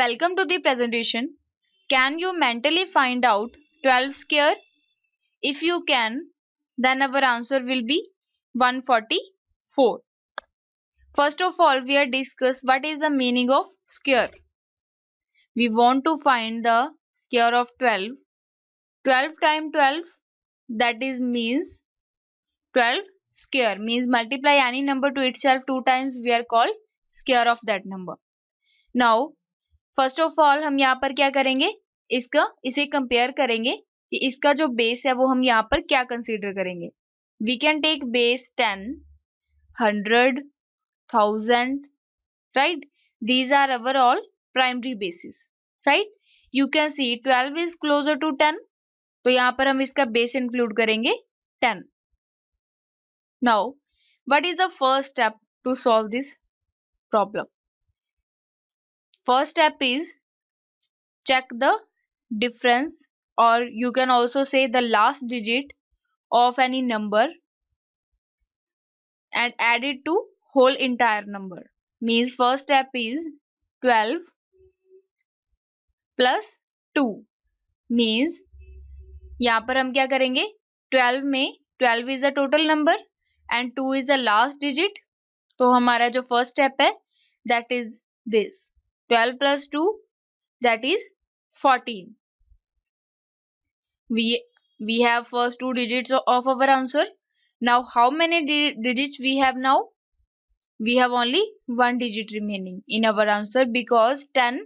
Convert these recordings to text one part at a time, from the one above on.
Welcome to the presentation. Can you mentally find out 12 square? If you can, then our answer will be 144. First of all, we are discuss what is the meaning of square. We want to find the square of 12. 12 times 12 that is means 12 square means multiply any number to itself two times we are called square of that number. Now first of all हम यहाँ पर क्या करेंगे इसका इसे compare करेंगे कि इसका जो बेस है वो हम यहाँ पर क्या कंसीडर करेंगे we can take base ten hundred thousand right these are our all primary basis right you can see twelve is closer to ten तो यहाँ पर हम इसका बेस इंक्लूड करेंगे ten now what is the first step to solve this problem first step is check the difference or you can also say the last digit of any number and add it to whole entire number means first step is 12 plus two. Means, means यहाँ पर हम क्या करेंगे twelve में twelve is the total number and two is the last digit तो हमारा जो first step है that 12 plus 2 that is 14. We, we have first two digits of our answer. Now how many digits we have now? We have only one digit remaining in our answer because 10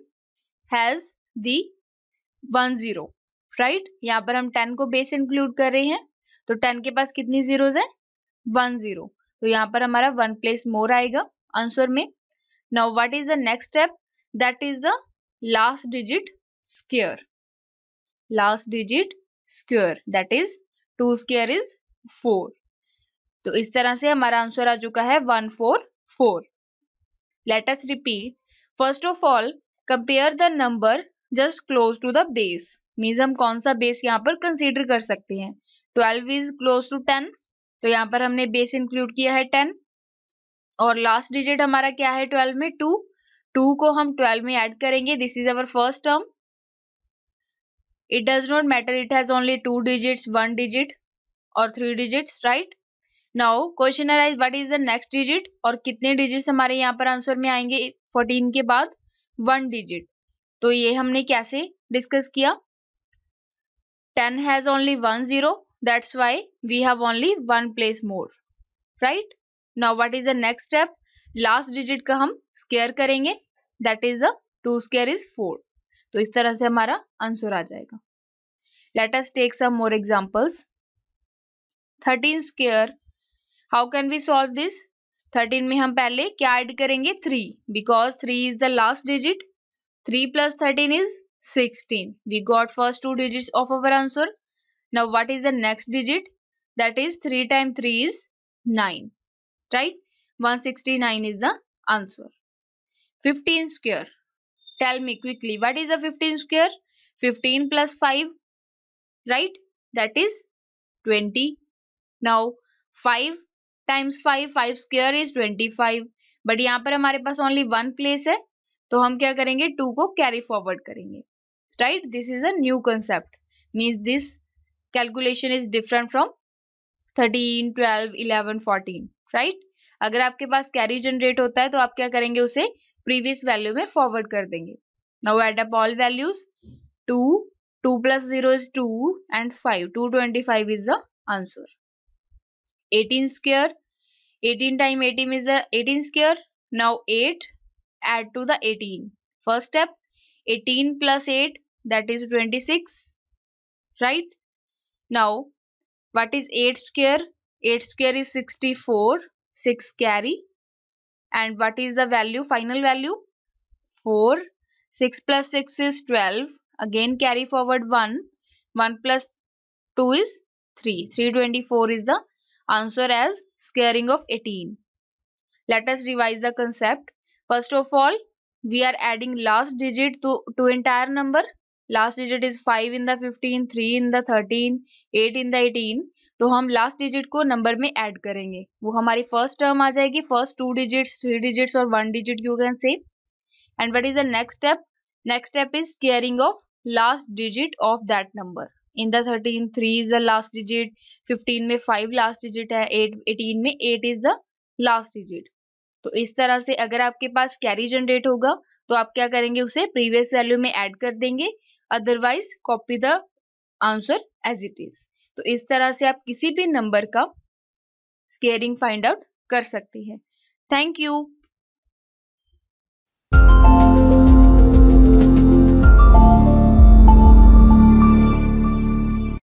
has the one zero right yahan par hum 10 ko base include kar rahe hain to 10 ke paas kitni zeros hai one zero to yahan par hamara one place more aayega answer mein now what is the next step that is the last digit square last digit square that is two square is four तो इस तरह से हमारा answer आ चुका है one four four let's repeat first of all compare the number just close to the base means हम कौन सा बेस यहाँ पर कंसीडर कर सकते हैं twelve is close to ten तो यहाँ पर हमने बेस इंक्लूड किया है टेन और लास्ट डिजिट हमारा क्या है ट्वेल्व में टू टू को हम ट्वेल्व में ऐड करेंगे this is our first term it does not matter it has only two digit one digit और three digit right now question arise what is the next digit और कितने digits हमारे यहाँ पर आंसर में आएंगे फोर्टीन के बाद वन डिजिट तो ये हमने कैसे डिस्कस किया ten has only one zero that's why we have only one place more right now what is the next step last digit का हम स्केयर करेंगे that is the two square is four तो इस तरह से हमारा answer आ जाएगा let's take some more examples thirteen square how can we solve this thirteen में हम पहले क्या ऐड करेंगे three because three is the last digit three plus thirteen is sixteen we got first two digit of our answer is the next digit that is three time three is nine right one sixty nine is the answer 15 square. Tell me quickly, what is the 15 square? 15 plus 5, right? That is 20. Now, 5 times 5, 5 square is 25. But यहाँ पर हमारे पास only one place है तो हम क्या करेंगे two को carry forward करेंगे right this is a concept means this calculation is different from thirteen twelve eleven fourteen right अगर आपके पास कैरी जनरेट होता है तो आप क्या करेंगे उसे प्रीवियस वैल्यू में फॉरवर्ड कर देंगे now add up all values two two plus zero is two and five two twenty five is the answer eighteen square eighteen time eighteen is the eighteen square now eight add to the eighteen first step eighteen plus eight that is twenty six right now what is eight 8 eight 8 is sixty four six carry and what is the value final value 4 6 plus 6 is 12 again carry forward 1 1 plus 2 is 3 324 is the answer as squaring of 18 let us revise the concept first of all we are adding last digit to to entire number last digit is 5 in the 15 3 in the 13 8 in the 18 तो हम last digit को number में add करेंगे वो हमारी first term आ जाएगी first two digit three digit और one digit you can say and what is the next step next step is carrying of last digit of that number in the thirteen three is the last digit fifteen में five last digit है eight eighteen में eight is the last digit तो इस तरह से अगर आपके पास carry generate होगा तो आप क्या करेंगे उसे प्रीवियस वैल्यू में ऐड कर देंगे otherwise copy the answer as it is तो इस तरह से आप किसी भी नंबर का स्केयरिंग फाइंड आउट कर सकती है थैंक यू